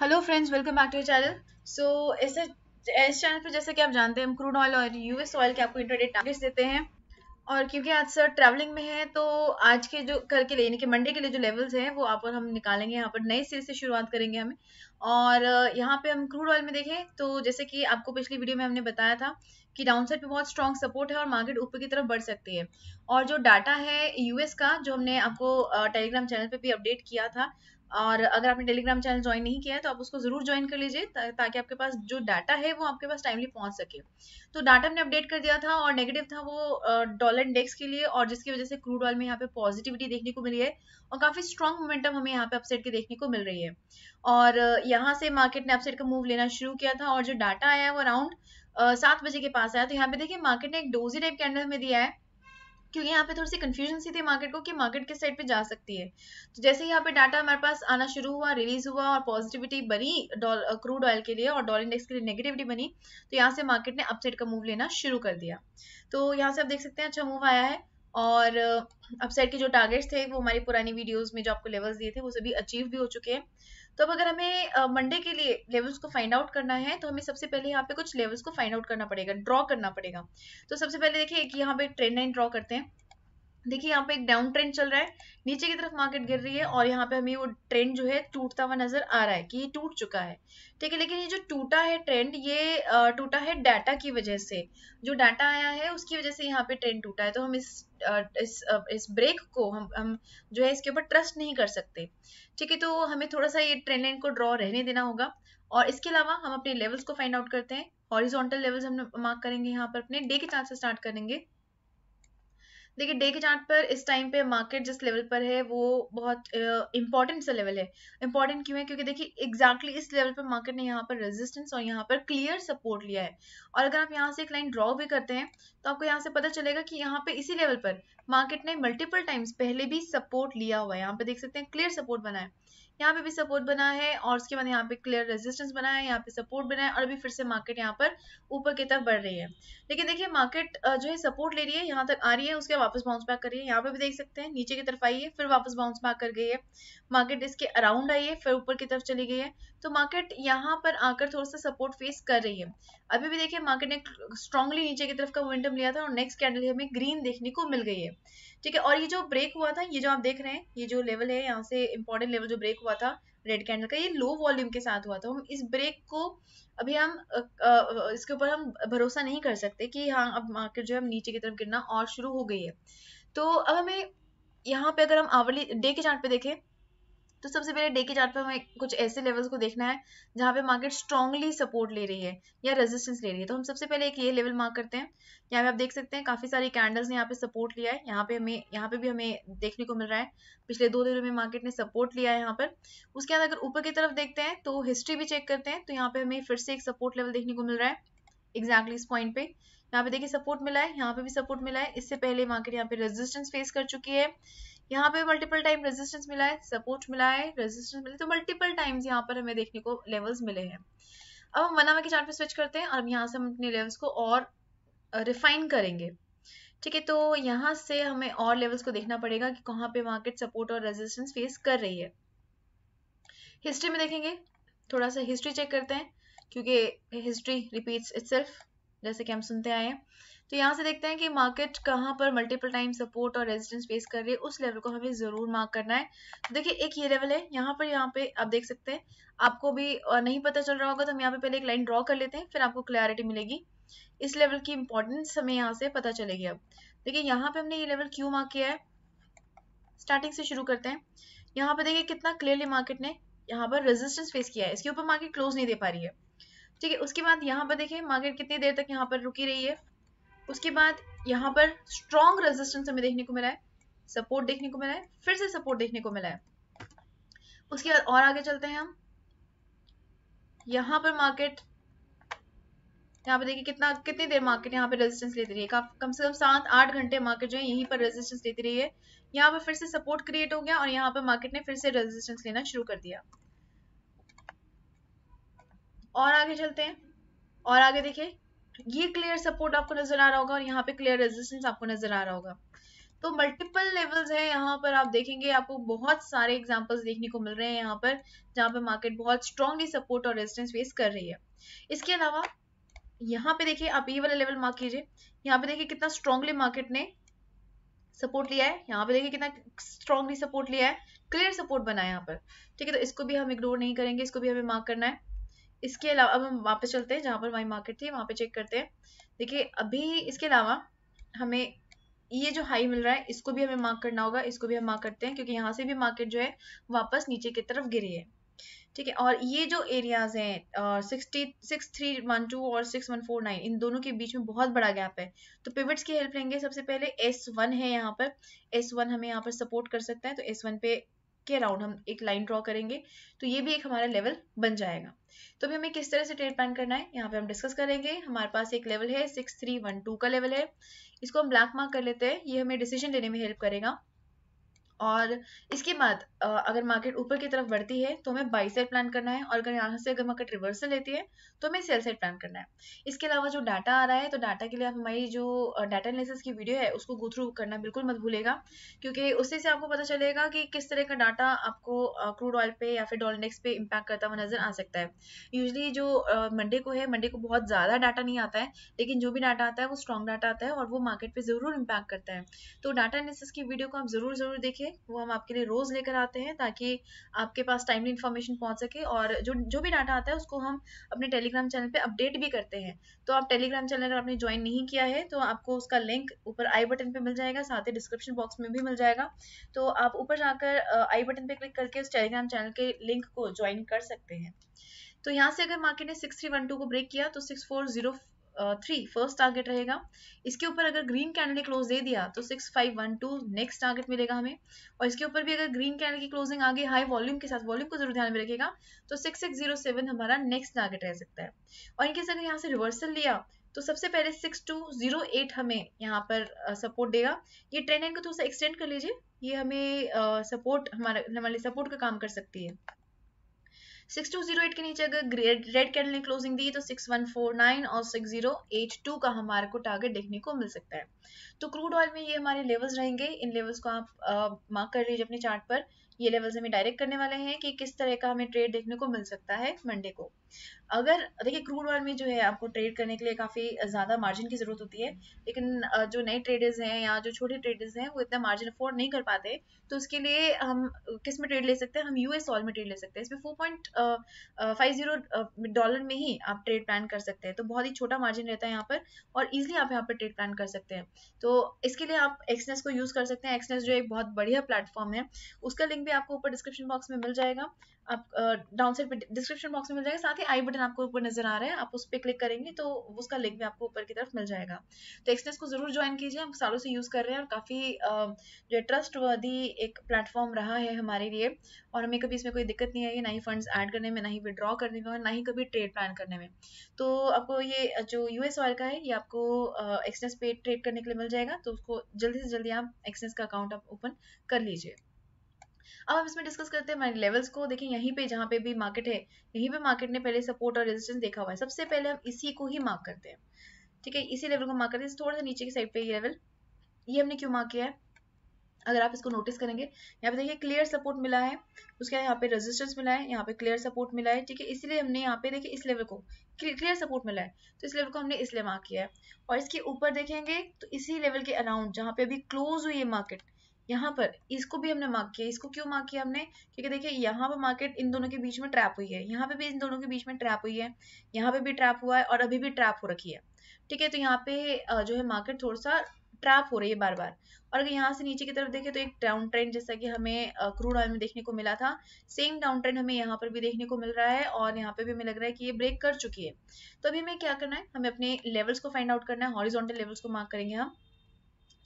hello friends welcome back to channel so ऐसे इस channel पे जैसे कि आप जानते हैं हम क्रूड ऑयल और यूएस ऑयल के आपको इंटरडेट टारगेट्स देते हैं और क्योंकि आज सर ट्रैवलिंग में है तो आज के जो कल के लिए यानी कि मंडे के लिए जो लेवल्स हैं वो आप और हम निकालेंगे यहाँ पर नए सीरीज से शुरुआत करेंगे हमें और यहाँ पे हम क्रूड ऑयल में देखें तो जैसे कि आपको पिछली वीडियो में हमने बताया था कि डाउनसाइड पे बहुत स्ट्रॉन्ग सपोर्ट है और मार्केट ऊपर की तरफ बढ़ सकती है और जो डाटा है यूएस का जो हमने आपको टेलीग्राम चैनल पर भी अपडेट किया था और अगर आपने टेलीग्राम चैनल ज्वाइन नहीं किया है तो आप उसको जरूर ज्वाइन कर लीजिए ता, ताकि आपके पास जो डाटा है वो आपके पास टाइमली पहुंच सके तो डाटा हमने अपडेट कर दिया था और नेगेटिव था वो डॉलर इंडेक्स के लिए और जिसकी वजह से क्रूड ऑयल में यहाँ पे पॉजिटिविटी देखने को मिली है और काफी स्ट्रॉन्ग मोमेंटम हमें यहाँ पे अपसेट के देखने को मिल रही है और यहाँ से मार्केट ने अपसेट का मूव लेना शुरू किया था और जो डाटा आया है वो अराउंड सात बजे के पास आया तो यहाँ पे देखिए मार्केट ने एक डोजी टाइप कैंडल हमें दिया है क्योंकि यहाँ पे थोड़ी सी कंफ्यूजन सी थी मार्केट को कि मार्केट किस साइड पे जा सकती है तो जैसे यहाँ पे डाटा हमारे पास आना शुरू हुआ रिलीज हुआ और पॉजिटिविटी बनी क्रूड ऑयल के लिए और डॉलर इंडेक्स के लिए नेगेटिविटी बनी तो यहाँ से मार्केट ने अपसाइड का मूव लेना शुरू कर दिया तो यहाँ से आप देख सकते हैं अच्छा मूव आया है और अपसाइड के जो टारगेट्स थे वो हमारी पुरानी वीडियोस में जो आपको लेवल्स दिए थे वो सभी अचीव भी हो चुके हैं तो अब अगर हमें मंडे के लिए लेवल्स को फाइंड आउट करना है तो हमें सबसे पहले यहाँ पे कुछ लेवल्स को फाइंड आउट करना पड़ेगा ड्रॉ करना पड़ेगा तो सबसे पहले देखिए कि यहाँ पे ट्रेंड लाइन ड्रॉ करते हैं देखिए यहाँ पे एक डाउन ट्रेंड चल रहा है नीचे की तरफ मार्केट गिर रही है और यहाँ पे हमें वो ट्रेंड जो है टूटता हुआ नजर आ रहा है कि ये टूट चुका है ठीक है लेकिन ये जो टूटा है ट्रेंड ये टूटा है डाटा की वजह से जो डाटा आया है उसकी वजह से यहाँ पे ट्रेंड टूटा है तो हम इस इस इस ब्रेक को हम हम जो है इसके ऊपर ट्रस्ट नहीं कर सकते ठीक है तो हमें थोड़ा सा ये ट्रेंड लाइन को ड्रॉ रहने देना होगा और इसके अलावा हम अपने लेवल्स को फाइंड आउट करते हैं हॉरिजॉन्टल लेवल्स हम मार्क करेंगे यहाँ पर अपने डे के चार्ट से स्टार्ट करेंगे देखिए डे के चार्ट पर इस टाइम पे मार्केट जिस लेवल पर है वो बहुत इंपॉर्टेंट uh, सा लेवल है इंपॉर्टेंट क्यों है क्योंकि देखिए एग्जैक्टली exactly इस लेवल पर मार्केट ने यहाँ पर रेजिस्टेंस और यहाँ पर क्लियर सपोर्ट लिया है और अगर आप यहाँ से एक लाइन ड्रॉ भी करते हैं तो आपको यहाँ से पता चलेगा कि यहाँ पे इसी लेवल पर मार्केट ने मल्टीपल टाइम्स पहले भी सपोर्ट लिया हुआ है यहाँ पे देख सकते हैं क्लियर सपोर्ट बनाए यहाँ पे भी सपोर्ट बना है और उसके बाद यहाँ पे क्लियर रेजिस्टेंस बना है यहाँ पे सपोर्ट बना है और अभी फिर से मार्केट यहाँ पर ऊपर की तरफ बढ़ रही है लेकिन देखिए मार्केट जो है सपोर्ट ले रही है यहाँ तक आ रही है उसके वापस बाउंस बैक कर रही है यहाँ पे भी देख सकते हैं नीचे की तरफ आई है फिर वापस बाउंस बैक कर गई है मार्केट इसके अराउंड आई है फिर ऊपर की तरफ चली गई है तो मार्केट यहाँ पर आकर थोड़ा सा सपोर्ट फेस कर रही है अभी भी देखिए मार्केट ने स्ट्रांगली नीचे की तरफ का मोमेंटम लिया था और नेक्स्ट कैंडल हमें ग्रीन देखने को मिल गई है ठीक है और ये जो ब्रेक हुआ था ये जो आप देख रहे हैं ये जो लेवल है यहाँ से इम्पोर्टेंट लेवल जो ब्रेक हुआ था रेड कैंडल का ये लो वॉल्यूम के साथ हुआ था हम इस ब्रेक को अभी हम इसके ऊपर हम भरोसा नहीं कर सकते कि हाँ अब मार्केट जो है नीचे की तरफ गिरना और शुरू हो गई है तो अब हमें यहाँ पे अगर हम आवली डे के चार्ट पे देखें तो सबसे पहले डे के चार्ट पे हमें कुछ ऐसे लेवल्स को देखना है जहाँ पे मार्केट स्ट्रांगली सपोर्ट ले रही है या रेजिस्टेंस ले रही है तो हम सबसे पहले एक ये लेवल मार्क करते हैं यहाँ पे आप देख सकते हैं काफी सारी कैंडल्स ने यहाँ पे सपोर्ट लिया है यहाँ पे हमें यहाँ पे भी हमें देखने को मिल रहा है पिछले दो दिनों में मार्केट ने सपोर्ट लिया है यहाँ पर उसके बाद अगर ऊपर की तरफ देखते हैं तो हिस्ट्री भी चेक करते हैं तो यहाँ पे हमें फिर से एक सपोर्ट लेवल देखने को मिल रहा है एग्जैक्टली इस पॉइंट पे यहाँ पे देखिए सपोर्ट मिला है यहाँ पे भी सपोर्ट मिला है इससे पहले मार्केट यहाँ पे रेजिस्टेंस फेस कर चुकी है यहाँ पे मल्टीपल टाइम रेजिस्टेंस मिला है सपोर्ट मिला है रेजिस्टेंस मिले तो मल्टीपल टाइम्स यहाँ पर हमें देखने को लेवल्स मिले हैं अब हम वन आवर के चार्ट पे स्विच करते हैं और अब यहाँ से हम अपने लेवल्स को और रिफाइन करेंगे ठीक है तो यहाँ से हमें और लेवल्स को देखना पड़ेगा कि कहाँ पे मार्केट सपोर्ट और रेजिस्टेंस फेस कर रही है हिस्ट्री में देखेंगे थोड़ा सा हिस्ट्री चेक करते हैं क्योंकि हिस्ट्री रिपीट्स इट जैसे कि हम सुनते आए हैं तो यहाँ से देखते हैं कि मार्केट कहाँ पर मल्टीपल टाइम सपोर्ट और रेजिस्टेंस फेस कर रही है उस लेवल को हमें जरूर मार्क करना है तो देखिए एक ये लेवल है यहाँ पर यहाँ पे आप देख सकते हैं आपको भी नहीं पता चल रहा होगा तो हम यहाँ पे पहले एक लाइन ड्रॉ कर लेते हैं फिर आपको क्लैरिटी मिलेगी इस लेवल की इंपॉर्टेंस हमें यहाँ से पता चलेगी अब देखिए यहाँ पे हमने ये लेवल क्यों मार्क किया है स्टार्टिंग से शुरू करते हैं यहाँ पे देखिए कितना क्लियरली मार्केट ने यहाँ पर रेजिस्टेंस फेस किया है इसके ऊपर मार्केट क्लोज नहीं दे पा रही है ठीक है उसके बाद यहाँ पर देखिए मार्केट कितनी देर तक यहाँ पर रुकी रही है उसके बाद यहाँ पर स्ट्रॉन्ग रेजिस्टेंस हमें देखने को मिला है सपोर्ट देखने को मिला है फिर से सपोर्ट देखने को मिला है उसके बाद और आगे चलते हैं हम यहाँ पर मार्केट यहाँ पे देखिए कितना कितनी देर मार्केट यहाँ पे रेजिस्टेंस लेती रही है कम से कम सात आठ घंटे मार्केट जो है यहीं पर रेजिस्टेंस लेती रही है यहाँ पर फिर से सपोर्ट क्रिएट हो गया और यहाँ पर मार्केट ने फिर से रेजिस्टेंस लेना शुरू कर दिया और आगे चलते हैं और आगे देखिए ये क्लियर सपोर्ट आपको नजर आ रहा होगा और यहाँ पे क्लियर रेजिस्टेंस आपको नजर आ रहा होगा तो मल्टीपल लेवल्स है यहाँ पर आप देखेंगे आपको बहुत सारे एग्जाम्पल्स देखने को मिल रहे हैं यहाँ पर जहाँ पे मार्केट बहुत स्ट्रांगली सपोर्ट और रेजिस्टेंस फेस कर रही है इसके अलावा यहाँ पे देखिए आप ये वाला लेवल मार्क कीजिए यहाँ पे देखिए कितना स्ट्रांगली मार्केट ने सपोर्ट लिया है यहाँ पे देखिए कितना स्ट्रांगली सपोर्ट लिया है क्लियर सपोर्ट बना है यहाँ पर ठीक है तो इसको भी हम इग्नोर नहीं करेंगे इसको भी हमें मार्क करना है इसके अलावा अब हम वापस चलते हैं जहाँ पर हमारी मार्केट थी वहाँ पे चेक करते हैं देखिए अभी इसके अलावा हमें ये जो हाई मिल रहा है इसको भी हमें मार्क करना होगा इसको भी हम मार्क करते हैं क्योंकि यहाँ से भी मार्केट जो है वापस नीचे की तरफ गिरी है ठीक है और ये जो एरियाज हैं sixty six three one two और सिक्स वन फोर नाइन इन दोनों के बीच में बहुत बड़ा गैप है तो पिवट्स की हेल्प लेंगे सबसे पहले एस वन है यहाँ पर एस वन हमें यहाँ पर सपोर्ट कर सकता है तो एस वन पे के अराउंड हम एक लाइन ड्रॉ करेंगे तो ये भी एक हमारा लेवल बन जाएगा तो अभी हमें किस तरह से ट्रेड पैन करना है यहाँ पे हम डिस्कस करेंगे हमारे पास एक लेवल है सिक्स थ्री वन टू का लेवल है इसको हम ब्लैक मार्क कर लेते हैं ये हमें डिसीजन लेने में हेल्प करेगा और इसके बाद अगर मार्केट ऊपर की तरफ बढ़ती है तो हमें बाई साइड प्लान करना है और अगर यहाँ से अगर मार्केट रिवर्सल लेती है तो हमें सेल साइड प्लान करना है इसके अलावा जो डाटा आ रहा है तो डाटा के लिए आप हमारी जो डाटा एनालिसिस की वीडियो है उसको गो थ्रू करना बिल्कुल मत भूलेगा क्योंकि उससे से आपको पता चलेगा कि किस तरह का डाटा आपको क्रूड ऑयल पे या फिर डॉलर इंडेक्स पे इम्पैक्ट करता हुआ नजर आ सकता है यूजली जो मंडे को है मंडे को बहुत ज़्यादा डाटा नहीं आता है लेकिन जो भी डाटा आता है वो स्ट्रॉन्ग डाटा आता है और वो मार्केट पर ज़रूर इम्पैक्ट करता है तो डाटा एनालिसिस की वीडियो को आप ज़रूर ज़रूर देखें के वो हम आपके लिए रोज लेकर आते हैं ताकि आपके पास टाइमली इन्फॉर्मेशन पहुंच सके और जो जो भी डाटा आता है उसको हम अपने टेलीग्राम चैनल पे अपडेट भी करते हैं तो आप टेलीग्राम चैनल अगर आपने ज्वाइन नहीं किया है तो आपको उसका लिंक ऊपर आई बटन पे मिल जाएगा साथ ही डिस्क्रिप्शन बॉक्स में भी मिल जाएगा तो आप ऊपर जाकर आई बटन पे क्लिक करके उस टेलीग्राम चैनल के लिंक को ज्वाइन कर सकते हैं तो यहाँ से अगर मार्केट ने सिक्स को ब्रेक किया तो सिक्स थ्री फर्स्ट टारगेट रहेगा इसके ऊपर अगर ग्रीन कैंडल ने क्लोज दे दिया तो six five one two next target मिलेगा हमें और इसके ऊपर भी अगर ग्रीन कैंडल की क्लोजिंग आगे हाई वॉल्यूम के साथ वॉल्यूम को जरूर ध्यान में रखेगा तो सिक्स सिक्स जीरो सेवन हमारा नेक्स्ट टारगेट रह सकता है और इनके अगर यहाँ से रिवर्सल लिया तो सबसे पहले सिक्स टू जीरो एट हमें यहाँ पर सपोर्ट देगा ये ट्रेंड लाइन को थोड़ा सा एक्सटेंड कर लीजिए ये हमें सपोर्ट हमारा हमारे सपोर्ट का काम कर सकती है सिक्स टू जीरो एट के नीचे अगर रेड कैंडल ने क्लोजिंग दी तो सिक्स वन फोर नाइन और सिक्स जीरो एट टू का हमारे को टारगेट देखने को मिल सकता है तो क्रूड ऑयल में ये हमारे लेवल्स रहेंगे इन लेवल्स को आप मार्क कर लीजिए अपने चार्ट पर ये लेवल हमें डायरेक्ट करने वाले हैं कि किस तरह का हमें ट्रेड देखने को मिल सकता है मंडे को अगर देखिए क्रूड ऑयल में जो है आपको ट्रेड करने के लिए काफ़ी ज़्यादा मार्जिन की ज़रूरत होती है लेकिन जो नए ट्रेडर्स हैं या जो छोटे ट्रेडर्स हैं वो इतना मार्जिन अफोर्ड नहीं कर पाते तो उसके लिए हम किस में ट्रेड ले सकते हैं हम यूएस ऑयल में ट्रेड ले सकते हैं इसमें four point five zero dollar में ही आप ट्रेड प्लान कर सकते हैं तो बहुत ही छोटा मार्जिन रहता है यहाँ पर और इजिली आप यहाँ पर ट्रेड प्लान कर सकते हैं तो इसके लिए आप एक्सनेस को यूज़ कर सकते हैं एक्सनेस जो एक बहुत बढ़िया प्लेटफॉर्म है उसका लिंक भी आपको ऊपर डिस्क्रिप्शन बॉक्स में मिल जाएगा आप डाउन साइड डिस्क्रिप्शन बॉक्स में मिल जाएगा साथ ही आई बटन आपको ऊपर नजर आ रहा है आप उस पर क्लिक करेंगे तो उसका लिंक भी आपको ऊपर की तरफ मिल जाएगा तो एक्सनेस को जरूर ज्वाइन कीजिए हम सालों से यूज कर रहे हैं और काफी जो है ट्रस्ट एक प्लेटफॉर्म रहा है हमारे लिए और हमें कभी इसमें कोई दिक्कत नहीं आई है ना ही फंड एड करने में ना ही विड्रॉ करने में और ना ही कभी ट्रेड प्लान करने में तो आपको ये जो यूएस वायर का है ये आपको एक्सनेस पे ट्रेड करने के लिए मिल जाएगा तो उसको जल्दी से जल्दी आप एक्सनेस का अकाउंट आप ओपन कर लीजिए अब हम इसमें डिस्कस करते हैं हमारे लेवल्स को देखें यहीं पे जहाँ पे भी मार्केट है यहीं पे मार्केट ने पहले सपोर्ट और रेजिस्टेंस देखा हुआ है सबसे पहले हम इसी को ही मार्क करते हैं ठीक है इसी लेवल को मार्क करते हैं थोड़ा सा नीचे की साइड पे ये लेवल ये हमने क्यों मार्क किया है अगर आप इसको नोटिस करेंगे यहाँ पे देखिए क्लियर सपोर्ट मिला है उसके बाद यहाँ पे रेजिस्टेंस मिला है यहाँ पे क्लियर सपोर्ट मिला है ठीक है इसीलिए हमने यहाँ पे देखिए इस लेवल को क्लियर सपोर्ट मिला है तो इस लेवल को हमने इसलिए मार्क किया है और इसके ऊपर देखेंगे तो इसी लेवल के अराउंड जहाँ पे अभी क्लोज हुई है मार्केट यहाँ पर इसको भी हमने मार्क किया इसको क्यों मार्क किया हमने क्योंकि देखिए यहाँ पर मार्केट इन दोनों के बीच में ट्रैप हुई है यहाँ पे भी इन दोनों के बीच में ट्रैप हुई है यहाँ पे भी ट्रैप हुआ है और अभी भी ट्रैप हो रखी है ठीक है तो यहाँ पे जो है मार्केट थोड़ा सा ट्रैप हो रही है बार बार और अगर यहाँ से नीचे की तरफ देखें तो एक डाउन ट्रेंड जैसा कि हमें क्रूड ऑयल में देखने को मिला था सेम डाउन ट्रेंड हमें यहाँ पर भी देखने को मिल रहा है और यहाँ पे भी हमें लग रहा है कि ये ब्रेक कर चुकी है तो अभी हमें क्या करना है हमें अपने लेवल्स को फाइंड आउट करना है हॉरिजॉन्टल लेवल्स को मार्क करेंगे हम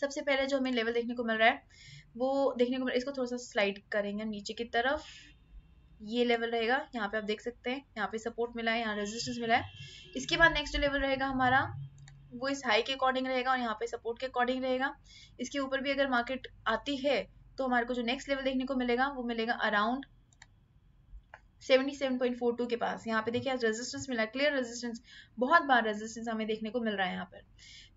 सबसे पहले जो हमें लेवल देखने को मिल रहा है वो देखने को मिल इसको थोड़ा सा स्लाइड करेंगे नीचे की तरफ ये लेवल रहेगा यहाँ पे आप देख सकते हैं यहाँ पे सपोर्ट मिला है यहाँ रेजिस्टेंस मिला है इसके बाद नेक्स्ट जो लेवल रहेगा हमारा वो इस हाई के अकॉर्डिंग रहेगा और यहाँ पे सपोर्ट के अकॉर्डिंग रहेगा इसके ऊपर भी अगर मार्केट आती है तो हमारे को जो नेक्स्ट लेवल देखने को मिलेगा वो मिलेगा अराउंड 77.42 के पास यहाँ पे देखिए आज रेजिस्टेंस मिला क्लियर रेजिस्टेंस बहुत बार रेजिस्टेंस हमें देखने को मिल रहा है यहाँ पर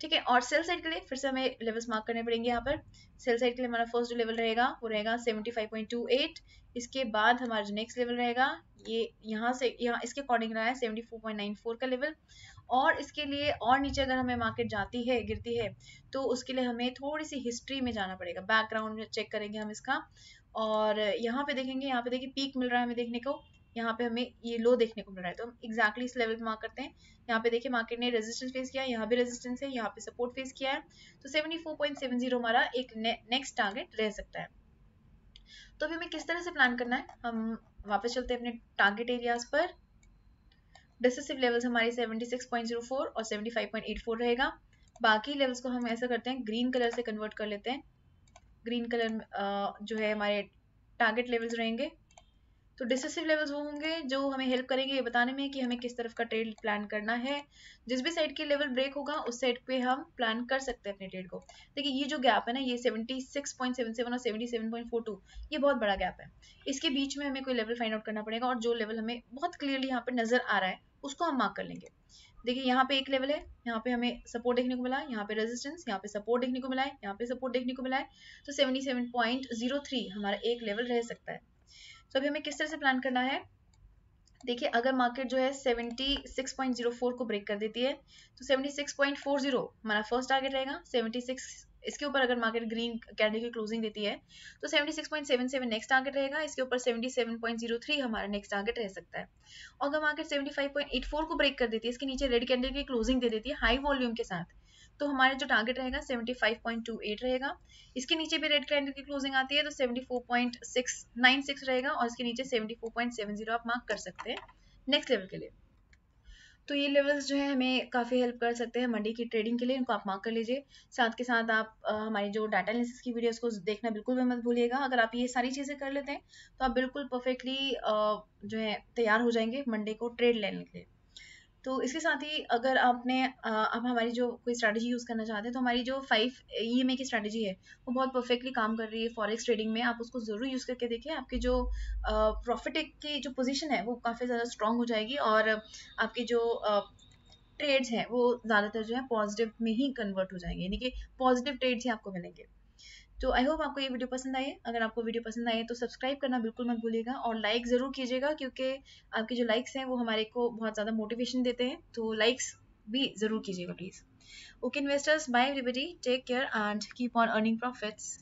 ठीक है और सेल साइड के लिए फिर से हमें लेवल्स मार्क करने पड़ेंगे यहाँ पर सेल साइड के लिए हमारा फर्स्ट जो लेवल रहेगा वो रहेगा 75.28 इसके बाद हमारा नेक्स्ट लेवल रहेगा ये यहाँ से यहाँ इसके अकॉर्डिंग रहा है सेवेंटी का लेवल और इसके लिए और नीचे अगर हमें मार्केट जाती है गिरती है तो उसके लिए हमें थोड़ी सी हिस्ट्री में जाना पड़ेगा बैकग्राउंड में चेक करेंगे हम इसका और यहाँ पे देखेंगे यहाँ पे देखिए पीक मिल रहा है हमें देखने को यहाँ पे हमें ये लो देखने को मिल रहा है तो हम exactly इस लेवल पे मार्क करते हैं यहाँ पे देखिए मार्केट ने रेजिस्टेंस फेस किया यहाँ भी रेजिस्टेंस है यहाँ पे सपोर्ट फेस किया है तो 74.70 हमारा एक नेक्स्ट टारगेट रह सकता है तो अभी हमें किस तरह से प्लान करना है हम वापस चलते हैं अपने टारगेट एरियाज पर डिसेसिव लेवल्स हमारे फोर और फोर रहेगा बाकी लेवल्स को हम ऐसा करते हैं ग्रीन कलर से कन्वर्ट कर लेते हैं ग्रीन कलर जो है हमारे टारगेट लेवल्स रहेंगे तो डिसेसिव लेवल्स वो होंगे जो हमें हेल्प करेंगे ये बताने में कि हमें किस तरफ का ट्रेड प्लान करना है जिस भी साइड की लेवल ब्रेक होगा उस साइड पे हम प्लान कर सकते हैं अपने ट्रेड को देखिए ये जो गैप है ना ये 76.77 और 77.42 ये बहुत बड़ा गैप है इसके बीच में हमें कोई लेवल फाइंड आउट करना पड़ेगा और जो लेवल हमें बहुत क्लियरली यहाँ पर नजर आ रहा है उसको हम मार्क कर लेंगे देखिए यहाँ पे एक लेवल है यहाँ पे हमें सपोर्ट देखने को मिला यहाँ पे रेजिस्टेंस यहाँ पे सपोर्ट देखने को मिला है यहाँ पे सपोर्ट देखने को मिला है तो 77.03 हमारा एक लेवल रह सकता है तो अभी हमें किस तरह से प्लान करना है देखिए अगर मार्केट जो है 76.04 को ब्रेक कर देती है तो 76.40 हमारा फर्स्ट टारगेट रहेगा सिक्स इसके ऊपर अगर मार्केट ग्रीन कैंडल की क्लोजिंग देती है तो 76.77 नेक्स्ट टारगेट रहेगा इसके ऊपर 77.03 हमारा नेक्स्ट टारगेट रह सकता है और अगर मार्केट 75.84 को ब्रेक कर देती है इसके नीचे रेड कैंडल की क्लोजिंग दे देती है हाई वॉल्यूम के साथ तो हमारे जो टारगेट रहेगा 75.28 रहेगा इसके नीचे भी रेड कैंडल की क्लोजिंग आती है तो 74.696 रहेगा और इसके नीचे 74.70 आप मार्क कर सकते हैं नेक्स्ट लेवल के लिए तो ये लेवल्स जो है हमें काफ़ी हेल्प कर सकते हैं मंडी की ट्रेडिंग के लिए इनको आप मार्क कर लीजिए साथ के साथ आप हमारी जो डाटा एनालिसिस की वीडियोस को देखना बिल्कुल भी मत भूलिएगा अगर आप ये सारी चीज़ें कर लेते हैं तो आप बिल्कुल परफेक्टली जो है तैयार हो जाएंगे मंडे को ट्रेड लेने के लिए तो इसके साथ ही अगर आपने आप हमारी जो कोई स्ट्रैटेजी यूज़ करना चाहते हैं तो हमारी जो फाइव ई एम की स्ट्रैटेजी है वो बहुत परफेक्टली काम कर रही है फॉरेक्स ट्रेडिंग में आप उसको ज़रूर यूज़ करके देखें आपकी जो प्रॉफिट की जो पोजीशन है वो काफ़ी ज़्यादा स्ट्रांग हो जाएगी और आपके जो ट्रेड्स हैं वो ज़्यादातर जो है पॉजिटिव में ही कन्वर्ट हो जाएंगे यानी कि पॉजिटिव ट्रेड्स ही आपको मिलेंगे तो आई होप आपको ये वीडियो पसंद आए अगर आपको वीडियो पसंद आए तो सब्सक्राइब करना बिल्कुल मत भूलिएगा और लाइक ज़रूर कीजिएगा क्योंकि आपके जो लाइक्स हैं वो हमारे को बहुत ज़्यादा मोटिवेशन देते हैं तो लाइक्स भी ज़रूर कीजिएगा please okay investors bye everybody take care and keep on earning profits